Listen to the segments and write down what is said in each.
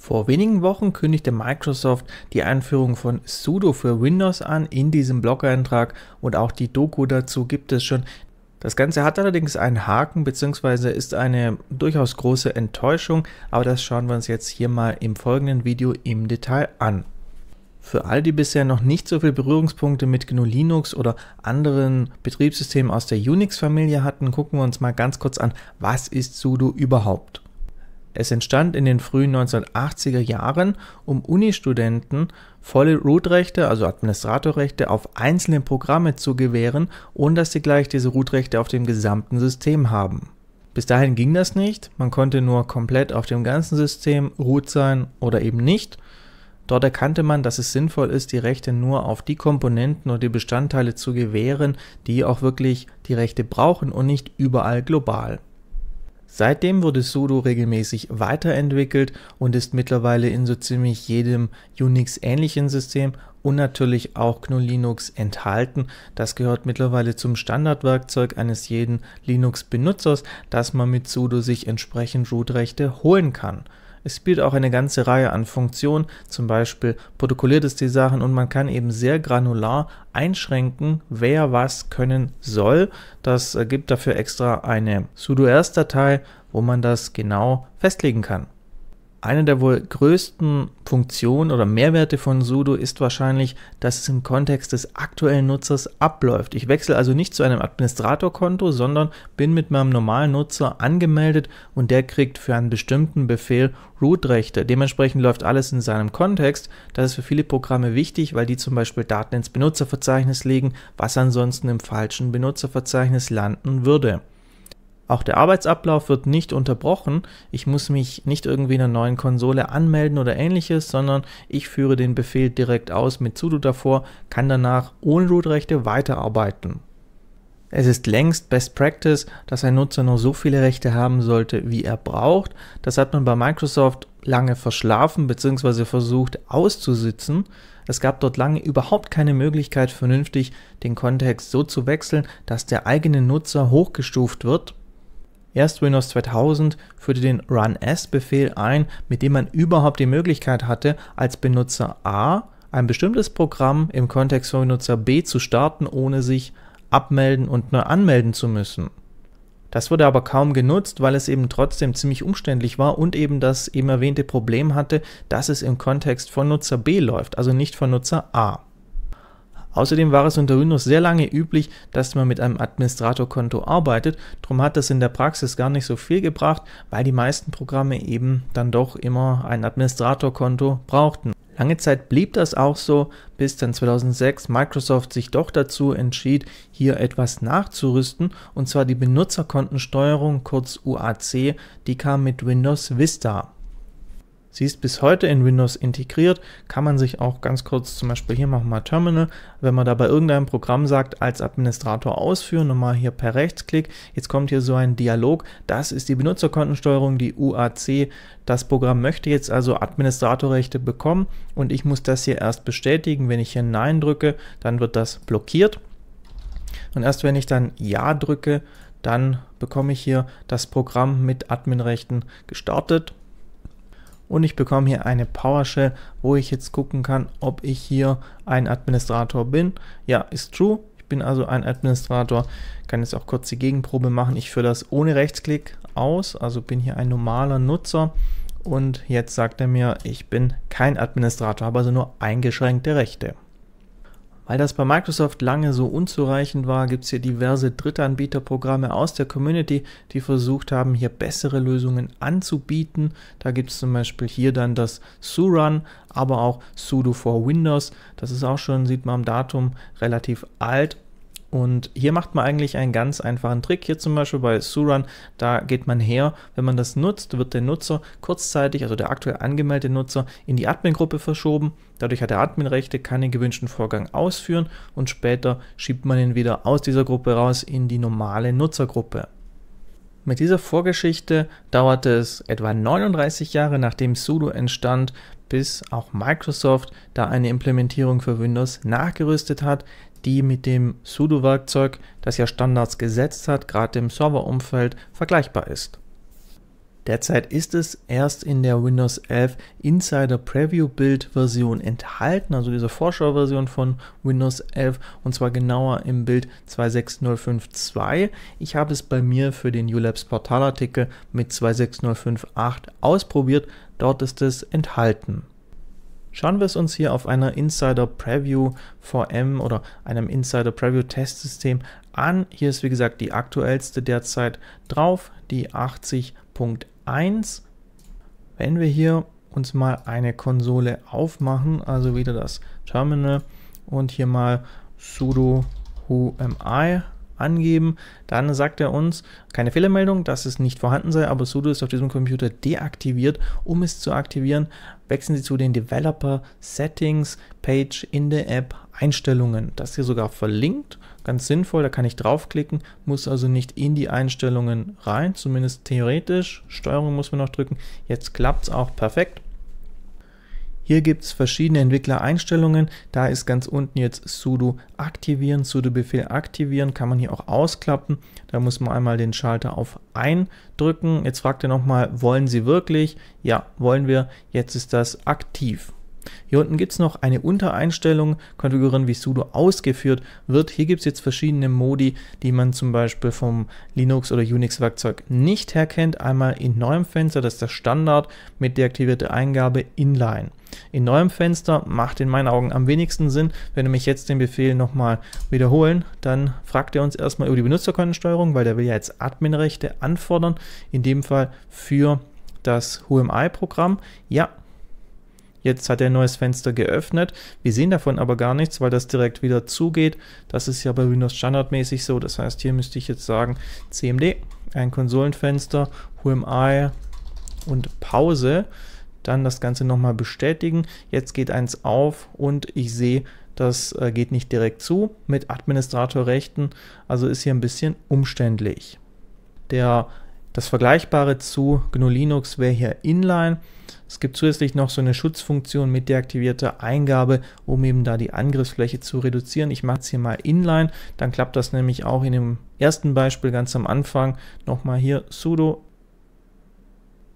Vor wenigen Wochen kündigte Microsoft die Einführung von Sudo für Windows an in diesem Blog-Eintrag und auch die Doku dazu gibt es schon. Das Ganze hat allerdings einen Haken bzw. ist eine durchaus große Enttäuschung, aber das schauen wir uns jetzt hier mal im folgenden Video im Detail an. Für all die bisher noch nicht so viele Berührungspunkte mit GNU Linux oder anderen Betriebssystemen aus der Unix-Familie hatten, gucken wir uns mal ganz kurz an, was ist sudo überhaupt. Es entstand in den frühen 1980er Jahren, um Uni-Studenten volle Root-Rechte, also Administratorrechte, auf einzelne Programme zu gewähren, ohne dass sie gleich diese Root-Rechte auf dem gesamten System haben. Bis dahin ging das nicht, man konnte nur komplett auf dem ganzen System Root sein oder eben nicht. Dort erkannte man, dass es sinnvoll ist, die Rechte nur auf die Komponenten und die Bestandteile zu gewähren, die auch wirklich die Rechte brauchen und nicht überall global. Seitdem wurde sudo regelmäßig weiterentwickelt und ist mittlerweile in so ziemlich jedem Unix-ähnlichen System und natürlich auch GNU Linux enthalten. Das gehört mittlerweile zum Standardwerkzeug eines jeden Linux-Benutzers, dass man mit sudo sich entsprechend Root-Rechte holen kann. Es bietet auch eine ganze Reihe an Funktionen, zum Beispiel protokolliert es die Sachen und man kann eben sehr granular einschränken, wer was können soll. Das äh, gibt dafür extra eine sudo datei wo man das genau festlegen kann. Eine der wohl größten Funktionen oder Mehrwerte von Sudo ist wahrscheinlich, dass es im Kontext des aktuellen Nutzers abläuft. Ich wechsle also nicht zu einem Administratorkonto, sondern bin mit meinem normalen Nutzer angemeldet und der kriegt für einen bestimmten Befehl Root-Rechte. Dementsprechend läuft alles in seinem Kontext. Das ist für viele Programme wichtig, weil die zum Beispiel Daten ins Benutzerverzeichnis legen, was ansonsten im falschen Benutzerverzeichnis landen würde. Auch der Arbeitsablauf wird nicht unterbrochen. Ich muss mich nicht irgendwie in einer neuen Konsole anmelden oder ähnliches, sondern ich führe den Befehl direkt aus mit sudo davor, kann danach ohne Root-Rechte weiterarbeiten. Es ist längst Best Practice, dass ein Nutzer nur so viele Rechte haben sollte, wie er braucht. Das hat man bei Microsoft lange verschlafen bzw. versucht auszusitzen. Es gab dort lange überhaupt keine Möglichkeit, vernünftig den Kontext so zu wechseln, dass der eigene Nutzer hochgestuft wird. Erst Windows 2000 führte den Run s befehl ein, mit dem man überhaupt die Möglichkeit hatte, als Benutzer A ein bestimmtes Programm im Kontext von Benutzer B zu starten, ohne sich abmelden und neu anmelden zu müssen. Das wurde aber kaum genutzt, weil es eben trotzdem ziemlich umständlich war und eben das eben erwähnte Problem hatte, dass es im Kontext von Nutzer B läuft, also nicht von Nutzer A. Außerdem war es unter Windows sehr lange üblich, dass man mit einem Administratorkonto arbeitet, drum hat das in der Praxis gar nicht so viel gebracht, weil die meisten Programme eben dann doch immer ein Administratorkonto brauchten. Lange Zeit blieb das auch so, bis dann 2006 Microsoft sich doch dazu entschied, hier etwas nachzurüsten, und zwar die Benutzerkontensteuerung, kurz UAC, die kam mit Windows Vista. Sie ist bis heute in Windows integriert, kann man sich auch ganz kurz zum Beispiel hier machen mal Terminal, wenn man da bei irgendeinem Programm sagt, als Administrator ausführen, nochmal hier per Rechtsklick, jetzt kommt hier so ein Dialog, das ist die Benutzerkontensteuerung, die UAC, das Programm möchte jetzt also Administratorrechte bekommen und ich muss das hier erst bestätigen, wenn ich hier Nein drücke, dann wird das blockiert und erst wenn ich dann Ja drücke, dann bekomme ich hier das Programm mit Adminrechten gestartet und ich bekomme hier eine PowerShell, wo ich jetzt gucken kann, ob ich hier ein Administrator bin. Ja, ist true. Ich bin also ein Administrator, kann jetzt auch kurz die Gegenprobe machen. Ich führe das ohne Rechtsklick aus, also bin hier ein normaler Nutzer und jetzt sagt er mir, ich bin kein Administrator, habe also nur eingeschränkte Rechte. Weil das bei Microsoft lange so unzureichend war, gibt es hier diverse Drittanbieterprogramme aus der Community, die versucht haben, hier bessere Lösungen anzubieten. Da gibt es zum Beispiel hier dann das Surun, aber auch Sudo for Windows. Das ist auch schon, sieht man am Datum, relativ alt und hier macht man eigentlich einen ganz einfachen Trick. Hier zum Beispiel bei Suran, da geht man her, wenn man das nutzt, wird der Nutzer kurzzeitig, also der aktuell angemeldete Nutzer, in die Admin-Gruppe verschoben. Dadurch hat er Adminrechte, kann den gewünschten Vorgang ausführen und später schiebt man ihn wieder aus dieser Gruppe raus in die normale Nutzergruppe. Mit dieser Vorgeschichte dauerte es etwa 39 Jahre nachdem sudo entstand, bis auch Microsoft da eine Implementierung für Windows nachgerüstet hat, die mit dem sudo-Werkzeug, das ja Standards gesetzt hat, gerade im Serverumfeld vergleichbar ist. Derzeit ist es erst in der Windows 11 Insider Preview Build Version enthalten, also diese Vorschauversion von Windows 11 und zwar genauer im Bild 26052. Ich habe es bei mir für den ULabs Portalartikel mit 26058 ausprobiert, dort ist es enthalten. Schauen wir es uns hier auf einer Insider Preview VM oder einem Insider Preview Testsystem an. Hier ist wie gesagt die aktuellste derzeit drauf, die 80.1. Wenn wir hier uns mal eine Konsole aufmachen, also wieder das Terminal und hier mal sudo who am I angeben. Dann sagt er uns, keine Fehlermeldung, dass es nicht vorhanden sei, aber Sudo ist auf diesem Computer deaktiviert. Um es zu aktivieren, wechseln Sie zu den Developer Settings Page in der App Einstellungen. Das hier sogar verlinkt, ganz sinnvoll, da kann ich draufklicken, muss also nicht in die Einstellungen rein, zumindest theoretisch. Steuerung muss man noch drücken. Jetzt klappt es auch perfekt. Hier gibt es verschiedene Entwicklereinstellungen. Da ist ganz unten jetzt sudo aktivieren, sudo Befehl aktivieren, kann man hier auch ausklappen. Da muss man einmal den Schalter auf ein drücken. Jetzt fragt er nochmal, wollen Sie wirklich? Ja, wollen wir. Jetzt ist das aktiv. Hier unten gibt es noch eine Untereinstellung, konfigurieren wie sudo ausgeführt wird. Hier gibt es jetzt verschiedene Modi, die man zum Beispiel vom Linux oder Unix Werkzeug nicht herkennt. Einmal in neuem Fenster, das ist der Standard mit deaktivierter Eingabe inline in neuem Fenster macht in meinen Augen am wenigsten Sinn. Wenn wir mich jetzt den Befehl nochmal wiederholen, dann fragt er uns erstmal über die Benutzerkontensteuerung, weil der will ja jetzt Adminrechte anfordern, in dem Fall für das HMI-Programm. Ja, Jetzt hat er ein neues Fenster geöffnet. Wir sehen davon aber gar nichts, weil das direkt wieder zugeht. Das ist ja bei Windows standardmäßig so. Das heißt, hier müsste ich jetzt sagen CMD, ein Konsolenfenster, HMI und Pause dann das Ganze nochmal bestätigen. Jetzt geht eins auf und ich sehe, das äh, geht nicht direkt zu mit Administratorrechten, also ist hier ein bisschen umständlich. Der, das Vergleichbare zu GNU Linux wäre hier Inline. Es gibt zusätzlich noch so eine Schutzfunktion mit deaktivierter Eingabe, um eben da die Angriffsfläche zu reduzieren. Ich mache es hier mal inline, dann klappt das nämlich auch in dem ersten Beispiel ganz am Anfang. Nochmal hier sudo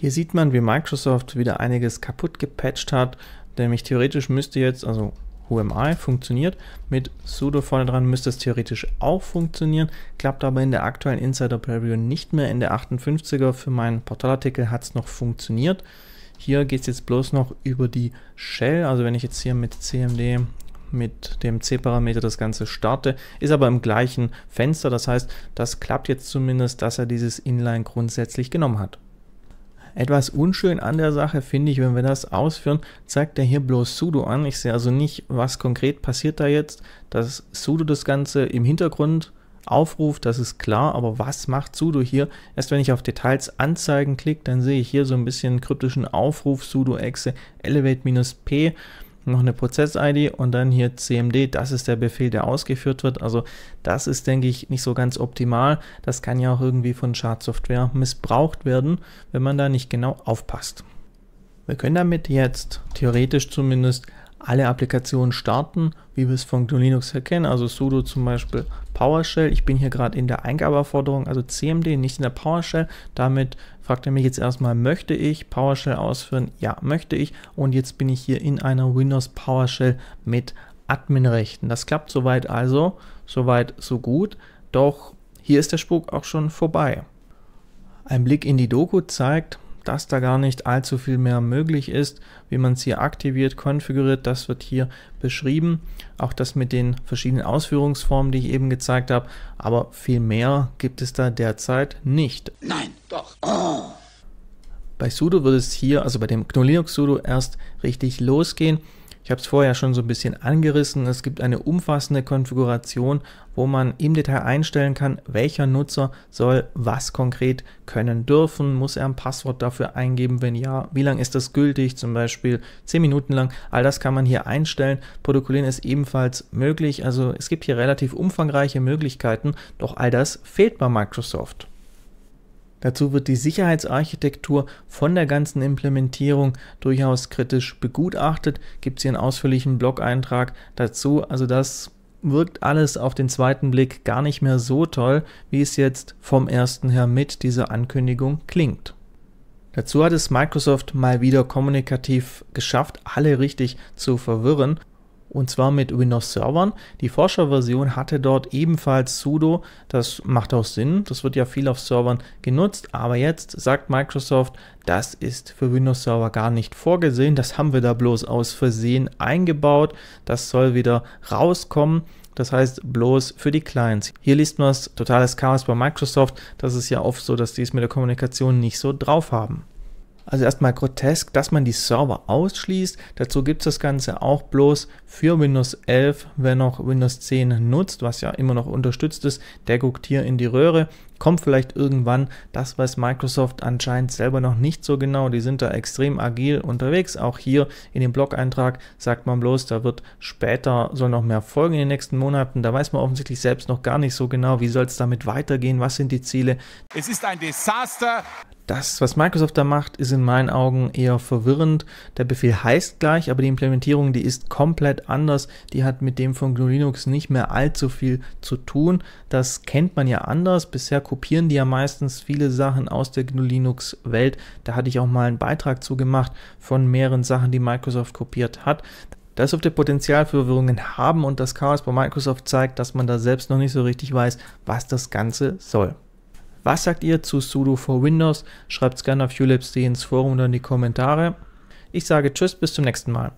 hier sieht man, wie Microsoft wieder einiges kaputt gepatcht hat, nämlich theoretisch müsste jetzt, also UMI funktioniert, mit sudo vorne dran müsste es theoretisch auch funktionieren, klappt aber in der aktuellen Insider Preview nicht mehr. In der 58er für meinen Portalartikel hat es noch funktioniert. Hier geht es jetzt bloß noch über die Shell, also wenn ich jetzt hier mit CMD mit dem C-Parameter das Ganze starte, ist aber im gleichen Fenster, das heißt, das klappt jetzt zumindest, dass er dieses Inline grundsätzlich genommen hat. Etwas unschön an der Sache finde ich, wenn wir das ausführen, zeigt er hier bloß sudo an. Ich sehe also nicht, was konkret passiert da jetzt. Dass sudo das Ganze im Hintergrund aufruft, das ist klar, aber was macht sudo hier? Erst wenn ich auf Details anzeigen klicke, dann sehe ich hier so ein bisschen kryptischen Aufruf sudo exe elevate-p noch eine Prozess-ID und dann hier CMD, das ist der Befehl, der ausgeführt wird. Also das ist, denke ich, nicht so ganz optimal. Das kann ja auch irgendwie von Schadsoftware missbraucht werden, wenn man da nicht genau aufpasst. Wir können damit jetzt theoretisch zumindest alle Applikationen starten, wie wir es von GNU Linux her kennen, also sudo zum Beispiel PowerShell. Ich bin hier gerade in der Eingabeforderung, also CMD, nicht in der PowerShell. Damit fragt er mich jetzt erstmal, möchte ich PowerShell ausführen? Ja, möchte ich. Und jetzt bin ich hier in einer Windows PowerShell mit Adminrechten. Das klappt soweit also, soweit so gut. Doch hier ist der Spuk auch schon vorbei. Ein Blick in die Doku zeigt, dass da gar nicht allzu viel mehr möglich ist, wie man es hier aktiviert, konfiguriert, das wird hier beschrieben. Auch das mit den verschiedenen Ausführungsformen, die ich eben gezeigt habe, aber viel mehr gibt es da derzeit nicht. Nein, doch. Oh. Bei sudo wird es hier, also bei dem GNU Linux sudo, erst richtig losgehen. Ich habe es vorher schon so ein bisschen angerissen. Es gibt eine umfassende Konfiguration, wo man im Detail einstellen kann, welcher Nutzer soll was konkret können dürfen. Muss er ein Passwort dafür eingeben? Wenn ja, wie lange ist das gültig? Zum Beispiel 10 Minuten lang. All das kann man hier einstellen. Protokollieren ist ebenfalls möglich. Also es gibt hier relativ umfangreiche Möglichkeiten. Doch all das fehlt bei Microsoft. Dazu wird die Sicherheitsarchitektur von der ganzen Implementierung durchaus kritisch begutachtet. Gibt es hier einen ausführlichen Blog-Eintrag dazu. Also das wirkt alles auf den zweiten Blick gar nicht mehr so toll, wie es jetzt vom ersten her mit dieser Ankündigung klingt. Dazu hat es Microsoft mal wieder kommunikativ geschafft, alle richtig zu verwirren und zwar mit Windows Servern. Die Forscherversion hatte dort ebenfalls sudo, das macht auch Sinn, das wird ja viel auf Servern genutzt, aber jetzt sagt Microsoft, das ist für Windows Server gar nicht vorgesehen, das haben wir da bloß aus Versehen eingebaut, das soll wieder rauskommen. Das heißt bloß für die Clients. Hier liest man es, totales Chaos bei Microsoft. Das ist ja oft so, dass die es mit der Kommunikation nicht so drauf haben. Also erstmal grotesk, dass man die Server ausschließt. Dazu gibt es das Ganze auch bloß für Windows 11, wenn noch Windows 10 nutzt, was ja immer noch unterstützt ist. Der guckt hier in die Röhre. Kommt vielleicht irgendwann, das weiß Microsoft anscheinend selber noch nicht so genau. Die sind da extrem agil unterwegs. Auch hier in dem Blog-Eintrag sagt man bloß, da wird später, soll noch mehr folgen in den nächsten Monaten. Da weiß man offensichtlich selbst noch gar nicht so genau, wie soll es damit weitergehen, was sind die Ziele. Es ist ein Desaster. Das, was Microsoft da macht, ist in meinen Augen eher verwirrend. Der Befehl heißt gleich, aber die Implementierung, die ist komplett anders. Die hat mit dem von GNU Linux nicht mehr allzu viel zu tun. Das kennt man ja anders. Bisher kopieren die ja meistens viele Sachen aus der GNU Linux Welt. Da hatte ich auch mal einen Beitrag zu gemacht von mehreren Sachen, die Microsoft kopiert hat. Das auf der Potenzial für Verwirrungen haben und das Chaos bei Microsoft zeigt, dass man da selbst noch nicht so richtig weiß, was das Ganze soll. Was sagt ihr zu sudo for Windows? Schreibt es gerne auf ulips.de ins Forum oder in die Kommentare. Ich sage Tschüss, bis zum nächsten Mal.